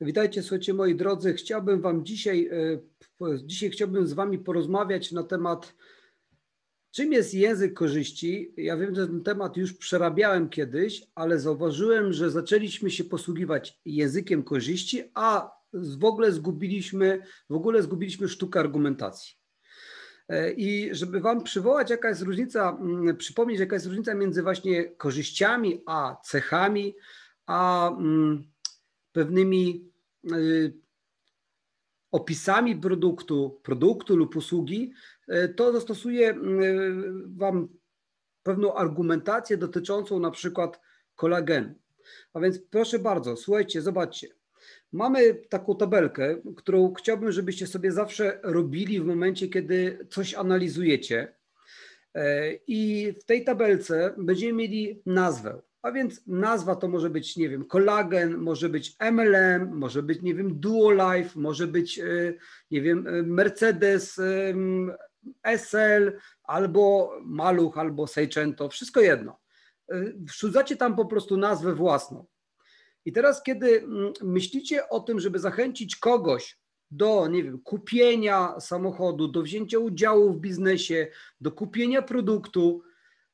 Witajcie, słuchajcie moi drodzy. Chciałbym wam dzisiaj, e, dzisiaj chciałbym z wami porozmawiać na temat czym jest język korzyści. Ja wiem, że ten temat już przerabiałem kiedyś, ale zauważyłem, że zaczęliśmy się posługiwać językiem korzyści, a w ogóle zgubiliśmy, w ogóle zgubiliśmy sztukę argumentacji. E, I żeby Wam przywołać, jaka jest różnica, mm, przypomnieć, jaka jest różnica między właśnie korzyściami a cechami, a mm, pewnymi e, opisami produktu, produktu lub usługi, e, to zastosuję e, Wam pewną argumentację dotyczącą na przykład kolagenu. A więc proszę bardzo, słuchajcie, zobaczcie. Mamy taką tabelkę, którą chciałbym, żebyście sobie zawsze robili w momencie, kiedy coś analizujecie. I w tej tabelce będziemy mieli nazwę. A więc nazwa to może być, nie wiem, kolagen, może być MLM, może być, nie wiem, Duolife, może być, e, nie wiem, e, Mercedes e, SL albo Maluch, albo Seicento, wszystko jedno. Wrzucacie tam po prostu nazwę własną. I teraz, kiedy myślicie o tym, żeby zachęcić kogoś do, nie wiem, kupienia samochodu, do wzięcia udziału w biznesie, do kupienia produktu,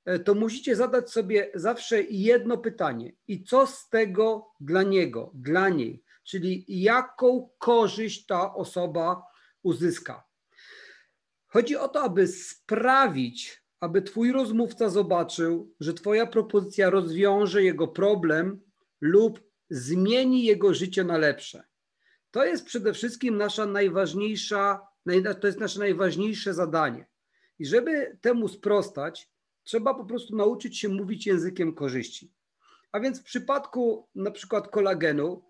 E, to musicie zadać sobie zawsze jedno pytanie. I co z tego dla niego, dla niej? Czyli jaką korzyść ta osoba uzyska? Chodzi o to, aby sprawić, aby twój rozmówca zobaczył, że twoja propozycja rozwiąże jego problem lub zmieni jego życie na lepsze. To jest przede wszystkim nasza najważniejsza, to jest nasze najważniejsze zadanie. I żeby temu sprostać, Trzeba po prostu nauczyć się mówić językiem korzyści. A więc w przypadku na przykład kolagenu,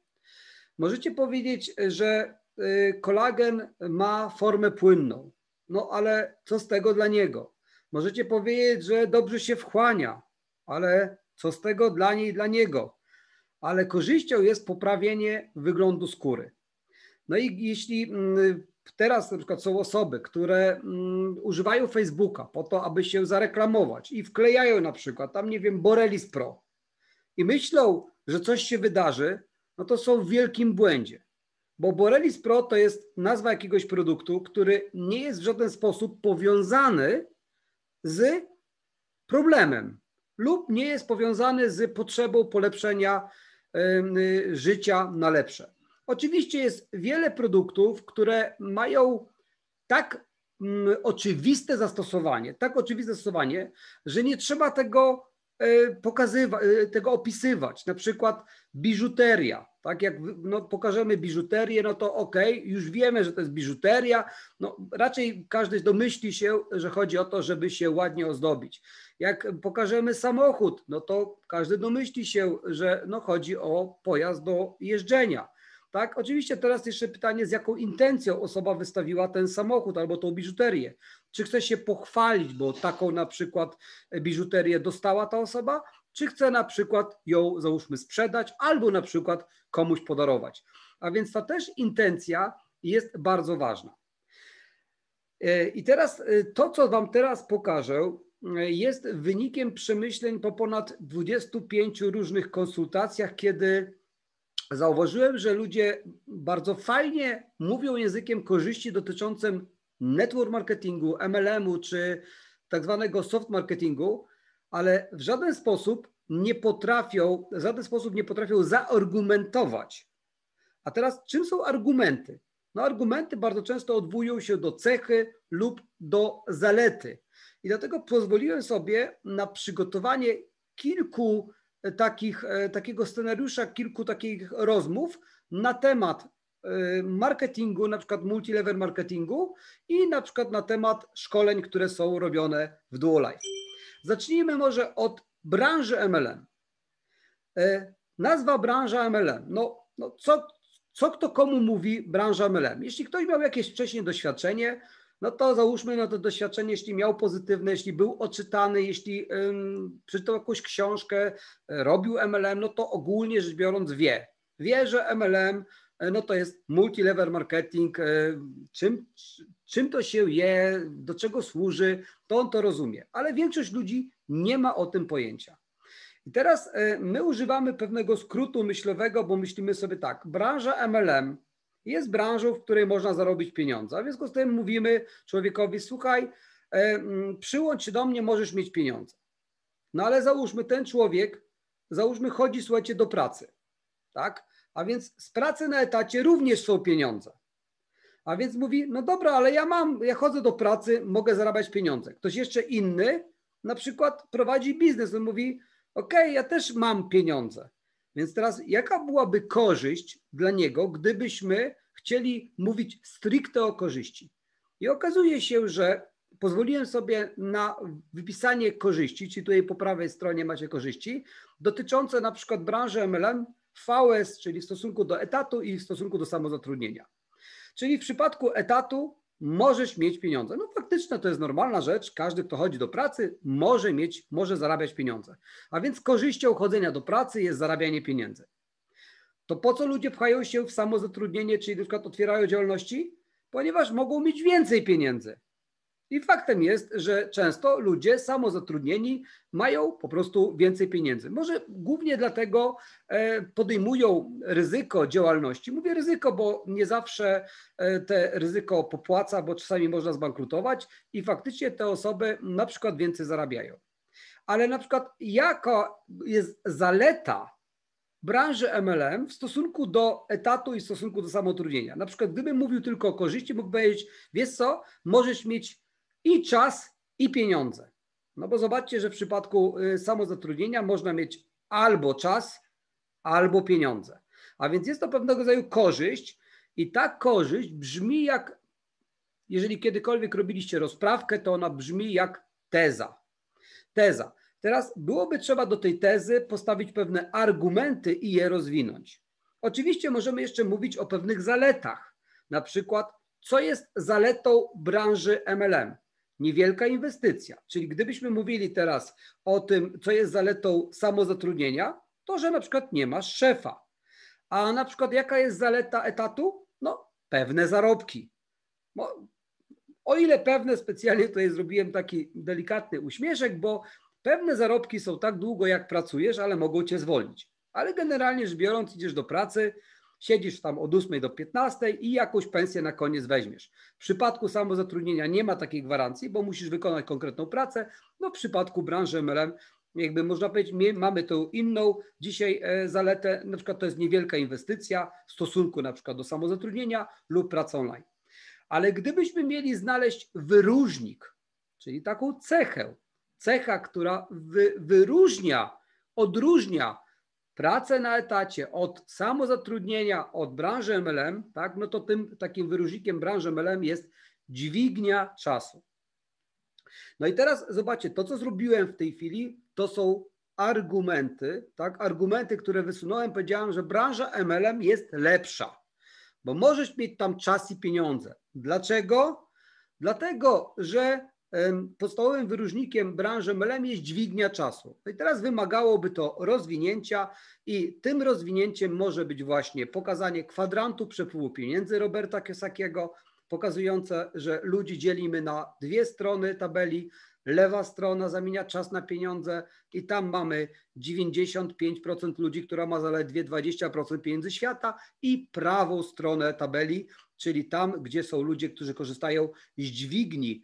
możecie powiedzieć, że y, kolagen ma formę płynną. No ale co z tego dla niego? Możecie powiedzieć, że dobrze się wchłania, ale co z tego dla niej, dla niego? Ale korzyścią jest poprawienie wyglądu skóry. No i jeśli mm, teraz na przykład są osoby, które mm, używają Facebooka po to, aby się zareklamować i wklejają na przykład tam, nie wiem, Borelis Pro i myślą, że coś się wydarzy, no to są w wielkim błędzie. Bo Borelis Pro to jest nazwa jakiegoś produktu, który nie jest w żaden sposób powiązany z problemem lub nie jest powiązany z potrzebą polepszenia y, życia na lepsze. Oczywiście jest wiele produktów, które mają tak mm, oczywiste zastosowanie, tak oczywiste zastosowanie, że nie trzeba tego e, pokazywać, e, tego opisywać. Na przykład biżuteria. Tak jak no, pokażemy biżuterię, no to ok, już wiemy, że to jest biżuteria. No, raczej każdy domyśli się, że chodzi o to, żeby się ładnie ozdobić. Jak pokażemy samochód, no to każdy domyśli się, że no, chodzi o pojazd do jeżdżenia. Tak? Oczywiście teraz jeszcze pytanie, z jaką intencją osoba wystawiła ten samochód albo tą biżuterię. Czy chce się pochwalić, bo taką na przykład biżuterię dostała ta osoba, czy chce na przykład ją, załóżmy, sprzedać albo na przykład komuś podarować. A więc ta też intencja jest bardzo ważna. E, I teraz e, to, co Wam teraz pokażę, e, jest wynikiem przemyśleń po ponad 25 różnych konsultacjach, kiedy zauważyłem, że ludzie bardzo fajnie mówią językiem korzyści dotyczącym network marketingu, MLM-u czy tak zwanego soft marketingu, ale w żaden sposób nie potrafią, w żaden sposób nie potrafią zaargumentować. A teraz czym są argumenty? No argumenty bardzo często odwołują się do cechy lub do zalety. I dlatego pozwoliłem sobie na przygotowanie kilku takich, e, takiego scenariusza, kilku takich rozmów na temat e, marketingu, na przykład multilevel marketingu i na przykład na temat szkoleń, które są robione w DuoLife. Zacznijmy może od branży MLM. E, nazwa branża MLM. No, no co, co kto komu mówi branża MLM? Jeśli ktoś miał jakieś wcześniej doświadczenie, no to załóżmy na no to doświadczenie, jeśli miał pozytywne, jeśli był odczytany, jeśli czytał przeczytał jakąś książkę, e, robił MLM, no to ogólnie rzecz biorąc wie. Wie, że MLM e, no to jest multilevel marketing, e, czym, czym to się je, do czego służy, to on to rozumie, ale większość ludzi nie ma o tym pojęcia. I teraz my używamy pewnego skrótu myślowego, bo myślimy sobie tak, branża MLM jest branżą, w której można zarobić pieniądze. W związku z tym mówimy człowiekowi, słuchaj, e, mm, przyłącz się do mnie, możesz mieć pieniądze. No ale załóżmy, ten człowiek, załóżmy, chodzi, słuchajcie, do pracy, tak? A więc z pracy na etacie również są pieniądze. A więc mówi, no dobra, ale ja mam, ja chodzę do pracy, mogę zarabiać pieniądze. Ktoś jeszcze inny na przykład prowadzi biznes, on mówi, okej, okay, ja też mam pieniądze. Więc teraz, jaka byłaby korzyść dla niego, gdybyśmy chcieli mówić stricte o korzyści? I okazuje się, że pozwoliłem sobie na wypisanie korzyści, czyli tutaj po prawej stronie macie korzyści, dotyczące na przykład branży MLM, VS, czyli w stosunku do etatu i w stosunku do samozatrudnienia. Czyli w przypadku etatu możesz mieć pieniądze. No faktycznie to jest normalna rzecz. Każdy, kto chodzi do pracy, może mieć, może zarabiać pieniądze. A więc korzyścią chodzenia do pracy jest zarabianie pieniędzy. To po co ludzie pchają się w samozatrudnienie, czyli na przykład otwierają działalności? Ponieważ mogą mieć więcej pieniędzy. I faktem jest, że często ludzie samozatrudnieni mają po prostu więcej pieniędzy. Może głównie dlatego e, podejmują ryzyko działalności. Mówię ryzyko, bo nie zawsze e, te ryzyko popłaca, bo czasami można zbankrutować i faktycznie te osoby na przykład więcej zarabiają. Ale na przykład jaka jest zaleta branży MLM w stosunku do etatu i w stosunku do samotrudnienia. Na przykład gdybym mówił tylko o korzyści, mógłbym powiedzieć, wiesz co, możesz mieć i czas, i pieniądze. No bo zobaczcie, że w przypadku y, samozatrudnienia można mieć albo czas, albo pieniądze. A więc jest to pewnego rodzaju korzyść i ta korzyść brzmi jak, jeżeli kiedykolwiek robiliście rozprawkę, to ona brzmi jak teza. Teza. Teraz byłoby trzeba do tej tezy postawić pewne argumenty i je rozwinąć. Oczywiście możemy jeszcze mówić o pewnych zaletach, na przykład co jest zaletą branży MLM niewielka inwestycja. Czyli gdybyśmy mówili teraz o tym, co jest zaletą samozatrudnienia, to że na przykład nie masz szefa. A na przykład jaka jest zaleta etatu? No, pewne zarobki. Bo o ile pewne, specjalnie tutaj zrobiłem taki delikatny uśmieszek, bo pewne zarobki są tak długo, jak pracujesz, ale mogą cię zwolnić. Ale generalnie rzecz biorąc, idziesz do pracy, siedzisz tam od 8 do 15 i jakąś pensję na koniec weźmiesz. W przypadku samozatrudnienia nie ma takiej gwarancji, bo musisz wykonać konkretną pracę. No w przypadku branży MLM jakby można powiedzieć, mamy tu inną dzisiaj e, zaletę, na przykład to jest niewielka inwestycja w stosunku na przykład do samozatrudnienia lub pracy online. Ale gdybyśmy mieli znaleźć wyróżnik, czyli taką cechę, cecha, która wy, wyróżnia, odróżnia pracę na etacie, od samozatrudnienia, od branży MLM, tak, no to tym takim wyróżnikiem branży MLM jest dźwignia czasu. No i teraz zobaczcie, to co zrobiłem w tej chwili, to są argumenty, tak, argumenty, które wysunąłem, powiedziałem, że branża MLM jest lepsza, bo możesz mieć tam czas i pieniądze. Dlaczego? Dlatego, że podstawowym wyróżnikiem branży MLM jest dźwignia czasu. No I teraz wymagałoby to rozwinięcia i tym rozwinięciem może być właśnie pokazanie kwadrantu przepływu pieniędzy Roberta Kiosakiego, pokazujące, że ludzi dzielimy na dwie strony tabeli. Lewa strona zamienia czas na pieniądze i tam mamy 95% ludzi, która ma zaledwie 20% pieniędzy świata i prawą stronę tabeli, czyli tam, gdzie są ludzie, którzy korzystają z dźwigni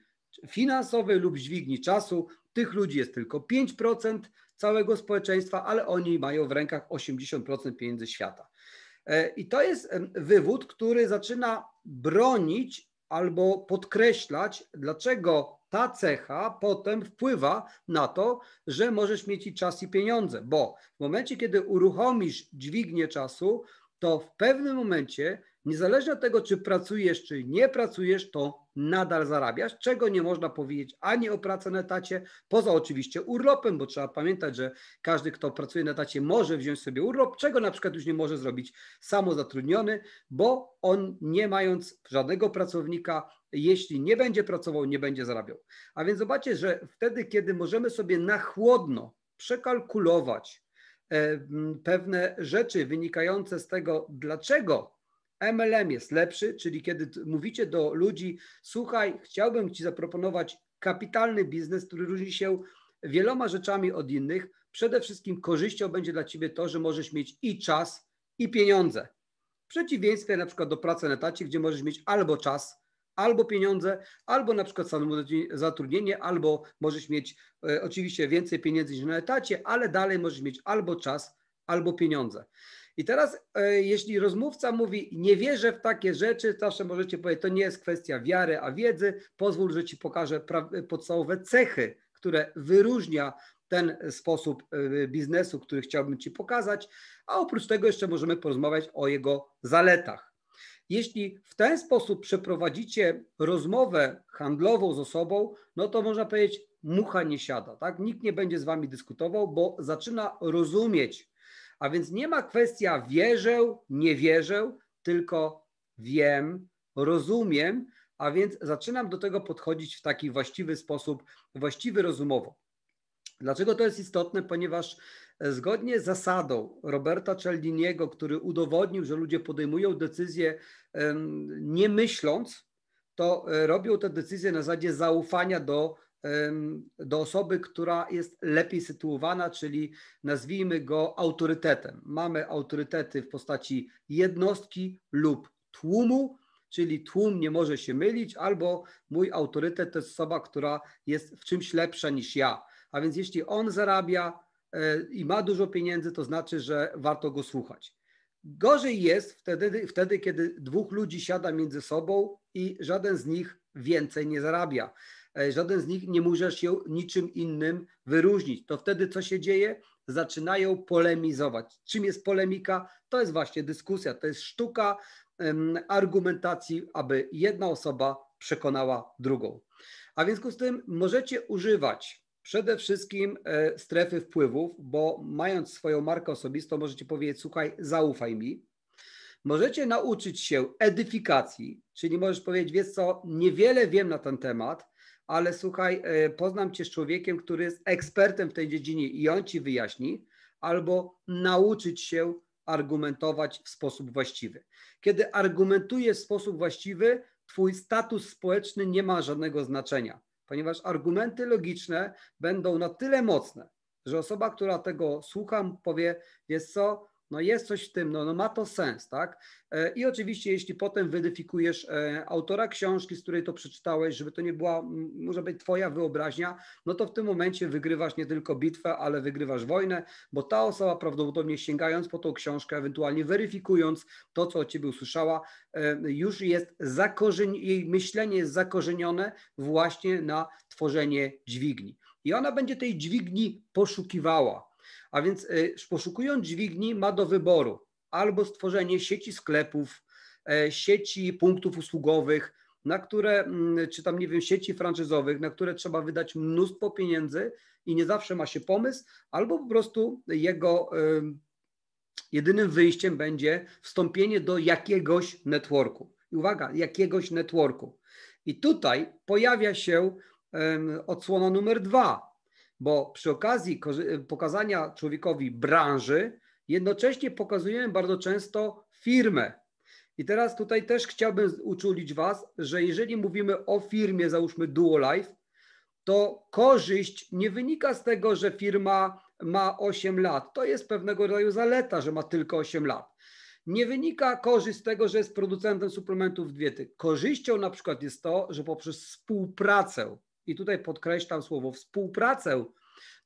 finansowej lub dźwigni czasu. Tych ludzi jest tylko 5% całego społeczeństwa, ale oni mają w rękach 80% pieniędzy świata. E, I to jest wywód, który zaczyna bronić albo podkreślać, dlaczego ta cecha potem wpływa na to, że możesz mieć i czas, i pieniądze, bo w momencie, kiedy uruchomisz dźwignię czasu, to w pewnym momencie, niezależnie od tego, czy pracujesz, czy nie pracujesz, to nadal zarabiasz, czego nie można powiedzieć ani o pracy na etacie, poza oczywiście urlopem, bo trzeba pamiętać, że każdy, kto pracuje na etacie, może wziąć sobie urlop, czego na przykład już nie może zrobić samozatrudniony, bo on nie mając żadnego pracownika, jeśli nie będzie pracował, nie będzie zarabiał. A więc zobaczcie, że wtedy, kiedy możemy sobie na chłodno przekalkulować e, pewne rzeczy wynikające z tego, dlaczego MLM jest lepszy, czyli kiedy mówicie do ludzi, słuchaj, chciałbym Ci zaproponować kapitalny biznes, który różni się wieloma rzeczami od innych. Przede wszystkim korzyścią będzie dla Ciebie to, że możesz mieć i czas, i pieniądze. W przeciwieństwie na przykład do pracy na etacie, gdzie możesz mieć albo czas, albo pieniądze, albo na przykład samozatrudnienie, albo możesz mieć e, oczywiście więcej pieniędzy niż na etacie, ale dalej możesz mieć albo czas, albo pieniądze. I teraz, e, jeśli rozmówca mówi, nie wierzę w takie rzeczy, zawsze możecie powiedzieć, to nie jest kwestia wiary, a wiedzy. Pozwól, że ci pokażę podstawowe cechy, które wyróżnia ten sposób e, biznesu, który chciałbym ci pokazać. A oprócz tego jeszcze możemy porozmawiać o jego zaletach. Jeśli w ten sposób przeprowadzicie rozmowę handlową z osobą, no to można powiedzieć, mucha nie siada, tak? Nikt nie będzie z wami dyskutował, bo zaczyna rozumieć a więc nie ma kwestia wierzę, nie wierzę, tylko wiem, rozumiem, a więc zaczynam do tego podchodzić w taki właściwy sposób, właściwy rozumowo. Dlaczego to jest istotne? Ponieważ e, zgodnie z zasadą Roberta Cialdiniego, który udowodnił, że ludzie podejmują decyzje nie myśląc, to e, robią te decyzje na zasadzie zaufania do do osoby, która jest lepiej sytuowana, czyli nazwijmy go autorytetem. Mamy autorytety w postaci jednostki lub tłumu, czyli tłum nie może się mylić, albo mój autorytet to jest osoba, która jest w czymś lepsza niż ja. A więc jeśli on zarabia e, i ma dużo pieniędzy, to znaczy, że warto go słuchać. Gorzej jest wtedy, wtedy, kiedy dwóch ludzi siada między sobą i żaden z nich więcej nie zarabia. E, żaden z nich nie może się niczym innym wyróżnić. To wtedy co się dzieje? Zaczynają polemizować. Czym jest polemika? To jest właśnie dyskusja, to jest sztuka argumentacji, aby jedna osoba przekonała drugą. A w związku z tym możecie używać przede wszystkim e, strefy wpływów, bo mając swoją markę osobistą, możecie powiedzieć: Słuchaj, zaufaj mi. Możecie nauczyć się edyfikacji, czyli możesz powiedzieć: Wiesz co, niewiele wiem na ten temat, ale słuchaj, e, poznam cię z człowiekiem, który jest ekspertem w tej dziedzinie i on ci wyjaśni, albo nauczyć się argumentować w sposób właściwy. Kiedy argumentujesz w sposób właściwy, twój status społeczny nie ma żadnego znaczenia, ponieważ argumenty logiczne będą na tyle mocne, że osoba, która tego słucha, powie, jest co, no jest coś w tym, no, no ma to sens, tak? E, I oczywiście, jeśli potem weryfikujesz e, autora książki, z której to przeczytałeś, żeby to nie była, może być twoja wyobraźnia, no to w tym momencie wygrywasz nie tylko bitwę, ale wygrywasz wojnę, bo ta osoba prawdopodobnie sięgając po tą książkę, ewentualnie weryfikując to, co od ciebie usłyszała, e, już jest zakorzenione, jej myślenie jest zakorzenione właśnie na tworzenie dźwigni. I ona będzie tej dźwigni poszukiwała a więc y, poszukując dźwigni ma do wyboru albo stworzenie sieci sklepów, e, sieci punktów usługowych, na które, mm, czy tam nie wiem, sieci franczyzowych, na które trzeba wydać mnóstwo pieniędzy i nie zawsze ma się pomysł, albo po prostu jego y, jedynym wyjściem będzie wstąpienie do jakiegoś networku. I uwaga, jakiegoś networku. I tutaj pojawia się odsłona numer dwa, bo przy okazji pokazania człowiekowi branży, jednocześnie pokazujemy bardzo często firmę. I teraz tutaj też chciałbym uczulić Was, że jeżeli mówimy o firmie, załóżmy DuoLife, to korzyść nie wynika z tego, że firma ma 8 lat. To jest pewnego rodzaju zaleta, że ma tylko 8 lat. Nie wynika korzyść z tego, że jest producentem suplementów diety. Korzyścią na przykład jest to, że poprzez współpracę i tutaj podkreślam słowo współpracę,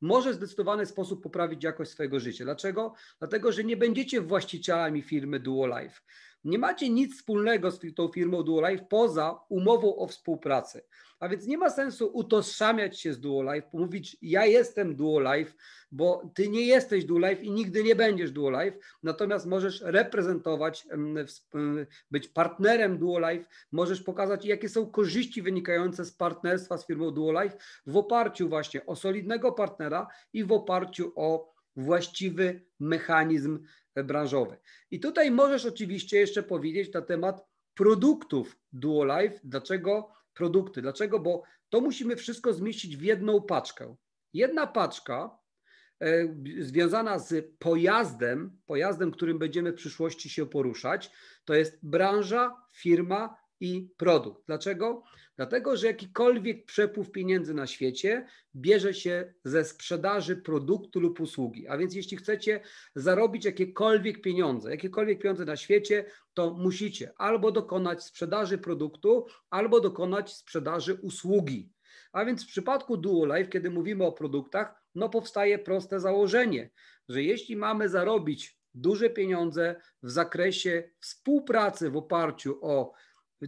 może w zdecydowany sposób poprawić jakość swojego życia. Dlaczego? Dlatego, że nie będziecie właścicielami firmy Duo Life nie macie nic wspólnego z tą firmą Duolife poza umową o współpracy. A więc nie ma sensu utożsamiać się z Duolife, mówić ja jestem Duolife, bo ty nie jesteś Duolife i nigdy nie będziesz Duolife, natomiast możesz reprezentować, być partnerem Duolife, możesz pokazać jakie są korzyści wynikające z partnerstwa z firmą Duolife w oparciu właśnie o solidnego partnera i w oparciu o właściwy mechanizm E, branżowe. I tutaj możesz oczywiście jeszcze powiedzieć na temat produktów DuoLife, dlaczego produkty, dlaczego, bo to musimy wszystko zmieścić w jedną paczkę. Jedna paczka e, związana z pojazdem, pojazdem, którym będziemy w przyszłości się poruszać, to jest branża, firma, i produkt. Dlaczego? Dlatego, że jakikolwiek przepływ pieniędzy na świecie bierze się ze sprzedaży produktu lub usługi. A więc jeśli chcecie zarobić jakiekolwiek pieniądze, jakiekolwiek pieniądze na świecie, to musicie albo dokonać sprzedaży produktu, albo dokonać sprzedaży usługi. A więc w przypadku Life, kiedy mówimy o produktach, no powstaje proste założenie, że jeśli mamy zarobić duże pieniądze w zakresie współpracy w oparciu o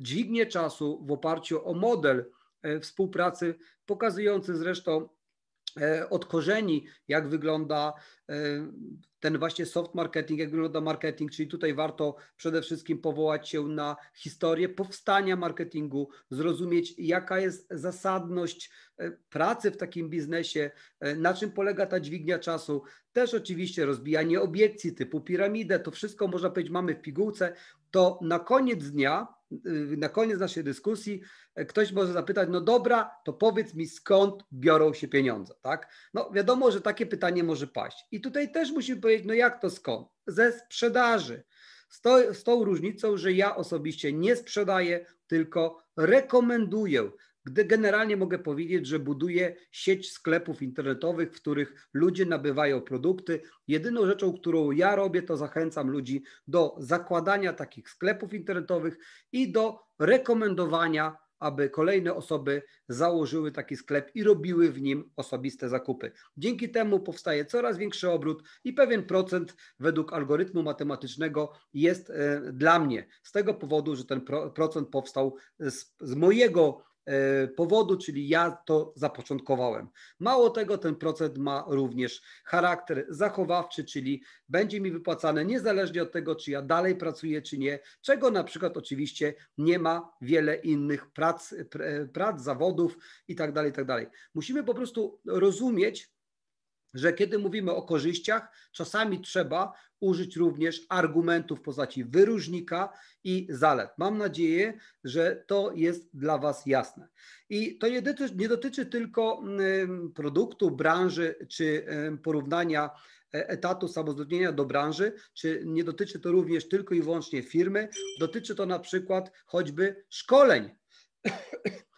dźwignię czasu w oparciu o model e, współpracy, pokazujący zresztą e, od korzeni, jak wygląda e, ten właśnie soft marketing, jak wygląda marketing, czyli tutaj warto przede wszystkim powołać się na historię powstania marketingu, zrozumieć jaka jest zasadność pracy w takim biznesie, na czym polega ta dźwignia czasu, też oczywiście rozbijanie obiekcji typu piramidę, to wszystko można powiedzieć mamy w pigułce, to na koniec dnia Y, na koniec naszej dyskusji e, ktoś może zapytać, no dobra, to powiedz mi skąd biorą się pieniądze, tak? No wiadomo, że takie pytanie może paść. I tutaj też musimy powiedzieć, no jak to skąd? Ze sprzedaży. Z, to, z tą różnicą, że ja osobiście nie sprzedaję, tylko rekomenduję gdy generalnie mogę powiedzieć, że buduje sieć sklepów internetowych, w których ludzie nabywają produkty. Jedyną rzeczą, którą ja robię, to zachęcam ludzi do zakładania takich sklepów internetowych i do rekomendowania, aby kolejne osoby założyły taki sklep i robiły w nim osobiste zakupy. Dzięki temu powstaje coraz większy obrót i pewien procent według algorytmu matematycznego jest e, dla mnie. Z tego powodu, że ten procent powstał z, z mojego E, powodu, czyli ja to zapoczątkowałem. Mało tego, ten procent ma również charakter zachowawczy, czyli będzie mi wypłacane niezależnie od tego, czy ja dalej pracuję, czy nie, czego na przykład oczywiście nie ma wiele innych prac, prac zawodów tak, tak dalej. Musimy po prostu rozumieć, że kiedy mówimy o korzyściach, czasami trzeba użyć również argumentów w postaci wyróżnika i zalet. Mam nadzieję, że to jest dla Was jasne. I to nie dotyczy, nie dotyczy tylko mm, produktu, branży czy mm, porównania e, etatu samozatrudnienia do branży, czy nie dotyczy to również tylko i wyłącznie firmy, dotyczy to na przykład choćby szkoleń.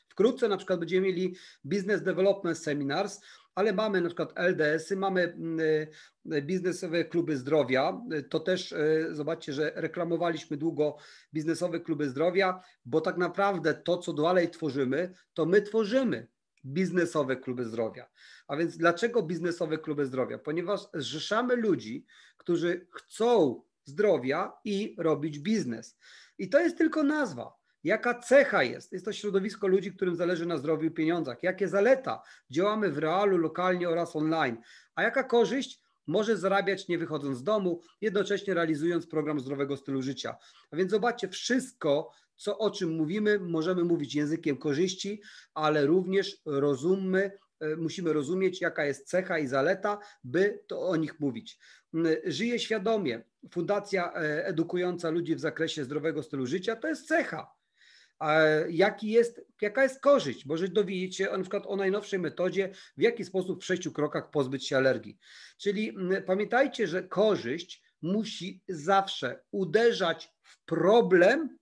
Wkrótce na przykład będziemy mieli Business Development Seminars, ale mamy na przykład LDS-y, mamy mm, y, biznesowe kluby zdrowia. To też y, zobaczcie, że reklamowaliśmy długo biznesowe kluby zdrowia, bo tak naprawdę to, co dalej tworzymy, to my tworzymy biznesowe kluby zdrowia. A więc dlaczego biznesowe kluby zdrowia? Ponieważ zrzeszamy ludzi, którzy chcą zdrowia i robić biznes. I to jest tylko nazwa. Jaka cecha jest? Jest to środowisko ludzi, którym zależy na zdrowiu i pieniądzach. Jakie zaleta? Działamy w realu, lokalnie oraz online. A jaka korzyść? Może zarabiać nie wychodząc z domu, jednocześnie realizując program zdrowego stylu życia. A więc zobaczcie, wszystko, co, o czym mówimy, możemy mówić językiem korzyści, ale również rozummy, e, musimy rozumieć, jaka jest cecha i zaleta, by to o nich mówić. Mm, żyje świadomie. Fundacja e, edukująca ludzi w zakresie zdrowego stylu życia to jest cecha jaki jest, jaka jest korzyść. Możesz dowiedzieć się na przykład o najnowszej metodzie, w jaki sposób w sześciu krokach pozbyć się alergii. Czyli pamiętajcie, że korzyść musi zawsze uderzać w problem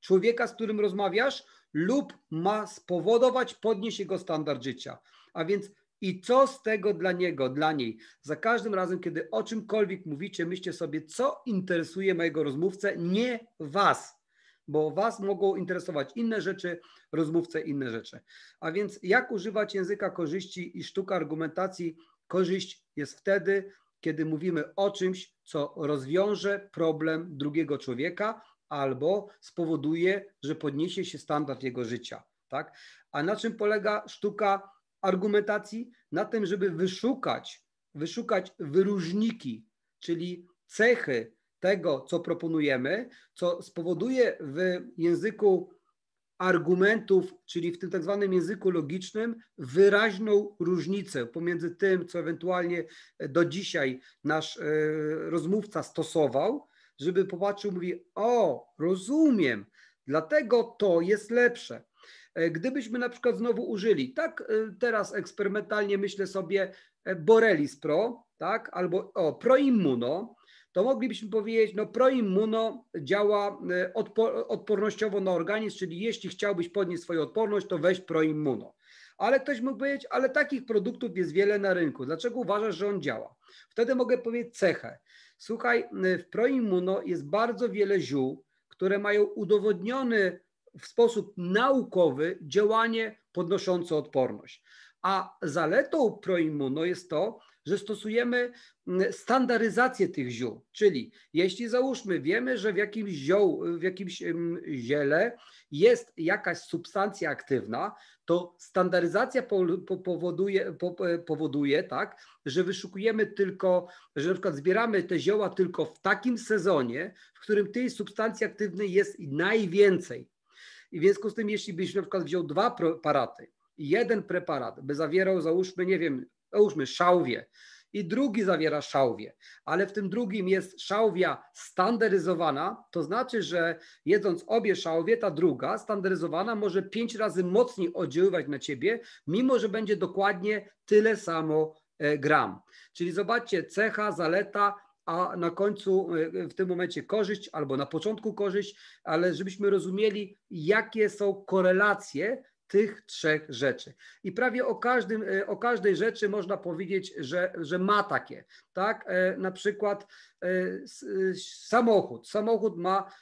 człowieka, z którym rozmawiasz, lub ma spowodować, podnieść jego standard życia. A więc i co z tego dla niego, dla niej? Za każdym razem, kiedy o czymkolwiek mówicie, myślcie sobie, co interesuje mojego rozmówcę, nie was bo Was mogą interesować inne rzeczy, rozmówcę inne rzeczy. A więc jak używać języka korzyści i sztuka argumentacji? Korzyść jest wtedy, kiedy mówimy o czymś, co rozwiąże problem drugiego człowieka albo spowoduje, że podniesie się standard jego życia. Tak? A na czym polega sztuka argumentacji? Na tym, żeby wyszukać, wyszukać wyróżniki, czyli cechy, tego, co proponujemy, co spowoduje w języku argumentów, czyli w tym tak zwanym języku logicznym, wyraźną różnicę pomiędzy tym, co ewentualnie e, do dzisiaj nasz e, rozmówca stosował, żeby popatrzył, mówi: O, rozumiem, dlatego to jest lepsze. E, gdybyśmy na przykład znowu użyli, tak teraz eksperymentalnie myślę sobie Borelis Pro, tak, albo o, Proimmuno, to moglibyśmy powiedzieć, no proimmuno działa e, odpo odpornościowo na organizm, czyli jeśli chciałbyś podnieść swoją odporność, to weź proimmuno. Ale ktoś mógł powiedzieć, ale takich produktów jest wiele na rynku. Dlaczego uważasz, że on działa? Wtedy mogę powiedzieć cechę. Słuchaj, e, w proimmuno jest bardzo wiele ziół, które mają udowodniony w sposób naukowy działanie podnoszące odporność. A zaletą proimmuno jest to, że stosujemy mm, standaryzację tych ziół. Czyli jeśli załóżmy, wiemy, że w jakimś, zioł, w jakimś mm, ziele jest jakaś substancja aktywna, to standaryzacja po, po, powoduje, po, powoduje tak, że wyszukujemy tylko, że na przykład zbieramy te zioła tylko w takim sezonie, w którym tej substancji aktywnej jest najwięcej. I w związku z tym, jeśli byś na przykład wziął dwa preparaty, jeden preparat by zawierał, załóżmy, nie wiem, załóżmy szałwie, i drugi zawiera szałwie, ale w tym drugim jest szałwia standaryzowana, to znaczy, że jedząc obie szałwie, ta druga standaryzowana może pięć razy mocniej oddziaływać na ciebie, mimo że będzie dokładnie tyle samo e, gram. Czyli zobaczcie, cecha, zaleta, a na końcu e, w tym momencie korzyść albo na początku korzyść, ale żebyśmy rozumieli, jakie są korelacje tych trzech rzeczy. I prawie o, każdym, e, o każdej rzeczy można powiedzieć, że, że ma takie. Tak? E, na przykład e, samochód. Samochód ma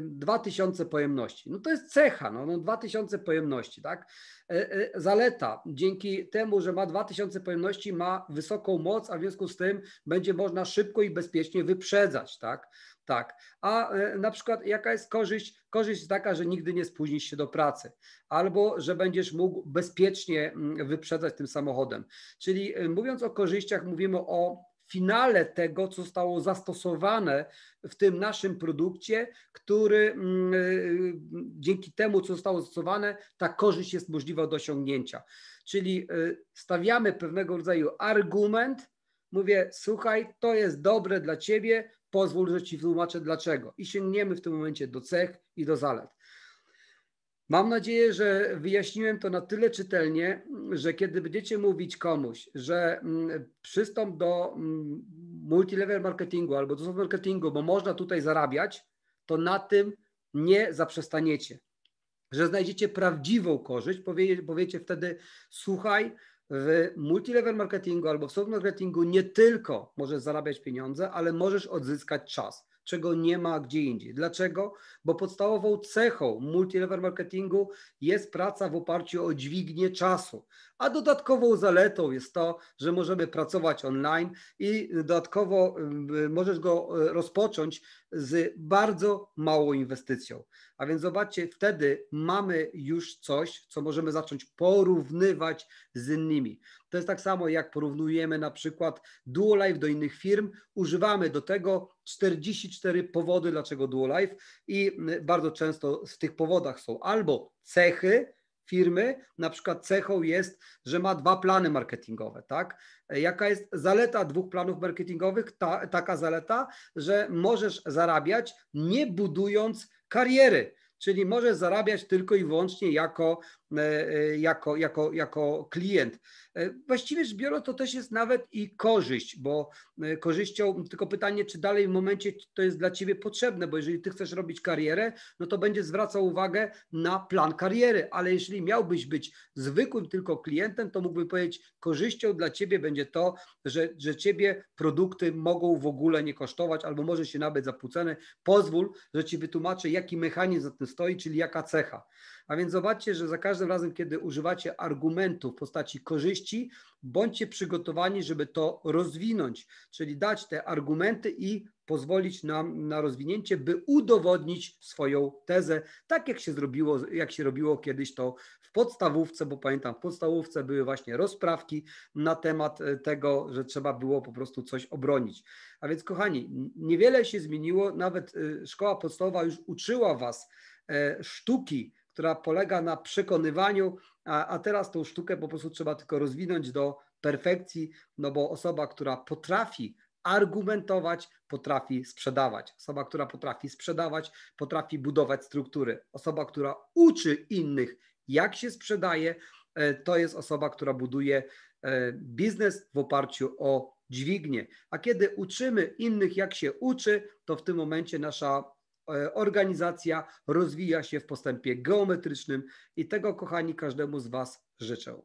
2000 pojemności. No to jest cecha, no, no 2000 pojemności. Tak? Zaleta dzięki temu, że ma 2000 pojemności, ma wysoką moc, a w związku z tym będzie można szybko i bezpiecznie wyprzedzać. Tak? Tak. A e, na przykład jaka jest korzyść? Korzyść taka, że nigdy nie spóźnisz się do pracy albo że będziesz mógł bezpiecznie mm, wyprzedzać tym samochodem. Czyli e, mówiąc o korzyściach, mówimy o finale tego, co zostało zastosowane w tym naszym produkcie, który mm, e, dzięki temu, co zostało zastosowane, ta korzyść jest możliwa do osiągnięcia. Czyli stawiamy pewnego rodzaju argument, mówię, słuchaj, to jest dobre dla ciebie, pozwól, że ci wytłumaczę dlaczego. I sięgniemy w tym momencie do cech i do zalet. Mam nadzieję, że wyjaśniłem to na tyle czytelnie, że kiedy będziecie mówić komuś, że mm, przystąp do mm, multilevel marketingu albo do soft marketingu, bo można tutaj zarabiać, to na tym nie zaprzestaniecie. Że znajdziecie prawdziwą korzyść, powie, powiecie wtedy, słuchaj, w multilevel marketingu albo w soft marketingu nie tylko możesz zarabiać pieniądze, ale możesz odzyskać czas, czego nie ma gdzie indziej. Dlaczego? Bo podstawową cechą multilevel marketingu jest praca w oparciu o dźwignię czasu, a dodatkową zaletą jest to, że możemy pracować online i dodatkowo y, możesz go y, rozpocząć z bardzo małą inwestycją. A więc zobaczcie, wtedy mamy już coś, co możemy zacząć porównywać z innymi. To jest tak samo, jak porównujemy na przykład DuoLife do innych firm. Używamy do tego 44 powody, dlaczego DuoLife, i bardzo często w tych powodach są albo cechy, firmy, na przykład cechą jest, że ma dwa plany marketingowe, tak? Jaka jest zaleta dwóch planów marketingowych? Ta, taka zaleta, że możesz zarabiać nie budując kariyeri. czyli może zarabiać tylko i wyłącznie jako, e, e, jako, jako, jako klient. E, właściwie rzecz biorąc, to też jest nawet i korzyść, bo korzyścią, tylko pytanie, czy dalej w momencie to jest dla ciebie potrzebne, bo jeżeli ty chcesz robić karierę, no to będzie zwracał uwagę na plan kariery, ale jeżeli miałbyś być zwykłym tylko klientem, to mógłbym powiedzieć, korzyścią dla ciebie będzie to, że, że ciebie produkty mogą w ogóle nie kosztować albo może się nawet za pół ceny. Pozwól, że ci wytłumaczę, jaki mechanizm za tym stoi, czyli jaka cecha. A więc zobaczcie, że za każdym razem, kiedy używacie argumentu w postaci korzyści, bądźcie przygotowani, żeby to rozwinąć, czyli dać te argumenty i pozwolić nam na rozwinięcie, by udowodnić swoją tezę, tak jak się zrobiło, jak się robiło kiedyś to w podstawówce, bo pamiętam, w podstawówce były właśnie rozprawki na temat e, tego, że trzeba było po prostu coś obronić. A więc, kochani, niewiele się zmieniło, nawet e, szkoła podstawowa już uczyła was e, sztuki która polega na przekonywaniu, a, a teraz tą sztukę po prostu trzeba tylko rozwinąć do perfekcji, no bo osoba, która potrafi argumentować, potrafi sprzedawać. Osoba, która potrafi sprzedawać, potrafi budować struktury. Osoba, która uczy innych, jak się sprzedaje, e, to jest osoba, która buduje e, biznes w oparciu o dźwignię. A kiedy uczymy innych, jak się uczy, to w tym momencie nasza E, organizacja rozwija się w postępie geometrycznym i tego, kochani, każdemu z Was życzę.